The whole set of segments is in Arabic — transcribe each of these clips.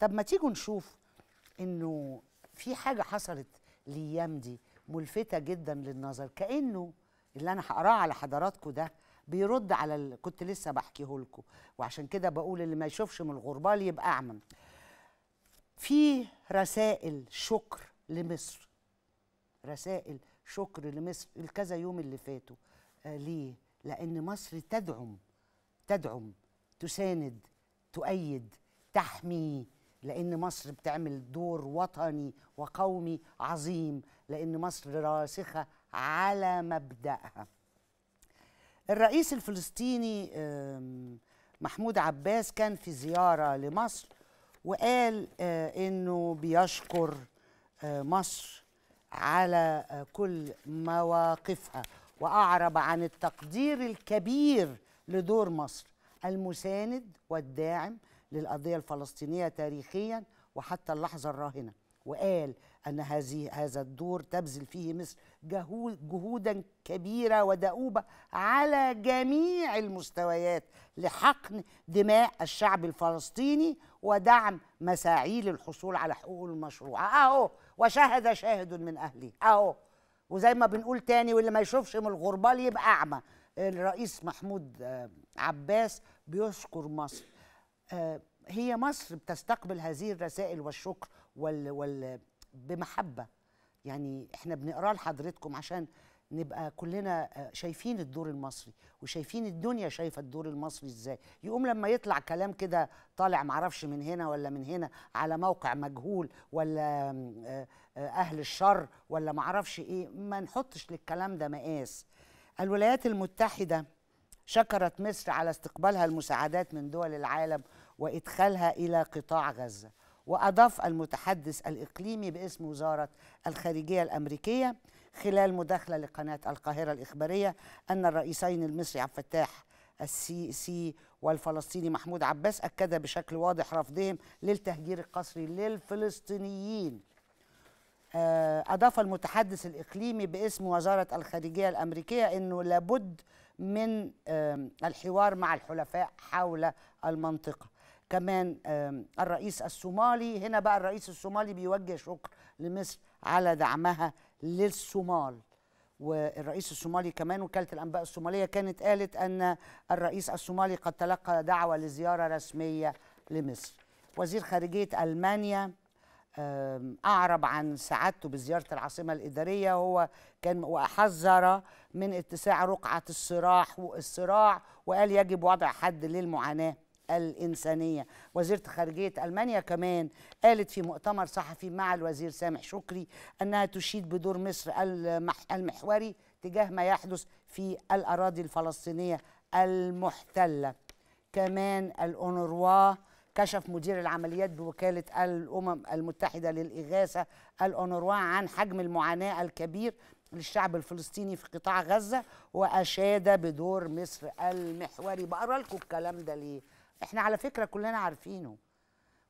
طب ما تيجوا نشوف انه في حاجه حصلت الايام دي ملفته جدا للنظر كانه اللي انا هقراه على حضراتكم ده بيرد على ال... كنت لسه بحكيه لكم وعشان كده بقول اللي ما يشوفش من الغربال يبقى اعمى في رسائل شكر لمصر رسائل شكر لمصر الكذا يوم اللي فاتوا آه ليه لان مصر تدعم تدعم تساند تؤيد تحمي لأن مصر بتعمل دور وطني وقومي عظيم لأن مصر راسخة على مبدأها الرئيس الفلسطيني محمود عباس كان في زيارة لمصر وقال آه، إنه بيشكر آه، مصر على آه، كل مواقفها وأعرب عن التقدير الكبير لدور مصر المساند والداعم للقضية الفلسطينية تاريخيا وحتى اللحظة الراهنة وقال أن هذه هذا الدور تبذل فيه مصر جهودا كبيرة ودؤوبة على جميع المستويات لحقن دماء الشعب الفلسطيني ودعم مساعيه للحصول على حقوقه المشروعة أهو وشهد شاهد من أهلي أهو وزي ما بنقول تاني واللي ما يشوفش من الغربال يبقى أعمى الرئيس محمود آه، عباس بيشكر مصر آه، هي مصر بتستقبل هذه الرسائل والشكر وال وال بمحبه يعني احنا بنقراه لحضرتكم عشان نبقى كلنا آه، شايفين الدور المصري وشايفين الدنيا شايفه الدور المصري ازاي يقوم لما يطلع كلام كده طالع معرفش من هنا ولا من هنا على موقع مجهول ولا آه، اهل الشر ولا معرفش ايه ما نحطش للكلام ده مقاس الولايات المتحده شكرت مصر على استقبالها المساعدات من دول العالم وإدخالها إلى قطاع غزة وأضاف المتحدث الإقليمي باسم وزارة الخارجية الأمريكية خلال مداخلة لقناة القاهرة الإخبارية أن الرئيسين المصري عبد الفتاح السيسي والفلسطيني محمود عباس أكدا بشكل واضح رفضهم للتهجير القسري للفلسطينيين آه، أضاف المتحدث الإقليمي باسم وزارة الخارجية الأمريكية أنه لابد من الحوار مع الحلفاء حول المنطقة كمان الرئيس الصومالي هنا بقى الرئيس الصومالي بيوجه شكر لمصر على دعمها للصومال والرئيس الصومالي كمان وكالة الأنباء الصومالية كانت قالت أن الرئيس الصومالي قد تلقى دعوة لزيارة رسمية لمصر وزير خارجية ألمانيا أعرب عن سعادته بزيارة العاصمة الإدارية هو كان وأحذر من اتساع رقعة الصراع والصراع وقال يجب وضع حد للمعاناة الإنسانية وزيرة خارجية ألمانيا كمان قالت في مؤتمر صحفي مع الوزير سامح شكري أنها تشيد بدور مصر المحوري تجاه ما يحدث في الأراضي الفلسطينية المحتلة كمان الأونروا كشف مدير العمليات بوكالة الأمم المتحدة للإغاثة الأونروا عن حجم المعاناة الكبير للشعب الفلسطيني في قطاع غزة وأشاد بدور مصر المحوري بقرأ لكم الكلام ده ليه احنا على فكرة كلنا عارفينه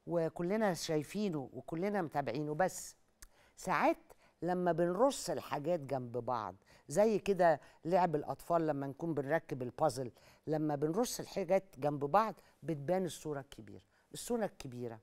وكلنا شايفينه وكلنا متابعينه بس ساعات لما بنرص الحاجات جنب بعض زي كده لعب الاطفال لما نكون بنركب البازل لما بنرص الحاجات جنب بعض بتبان الصوره الكبيره الصورة الكبيرة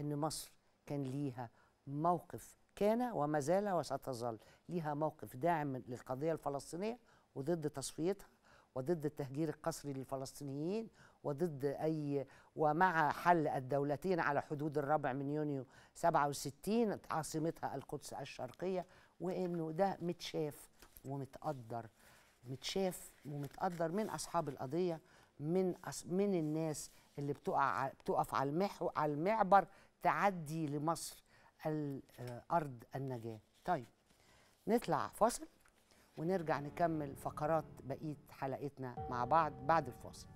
أن مصر كان ليها موقف كان وما زال وستظل ليها موقف داعم للقضية الفلسطينية وضد تصفيتها وضد التهجير القسري للفلسطينيين وضد أي ومع حل الدولتين على حدود الرابع من يونيو 67 عاصمتها القدس الشرقية وإنه ده متشاف ومتقدر متشاف ومتقدر من أصحاب القضية من من الناس اللي بتقع بتقف على المحو على المعبر تعدي لمصر الارض آه، النجاه طيب نطلع فاصل ونرجع نكمل فقرات بقيه حلقتنا مع بعض بعد الفاصل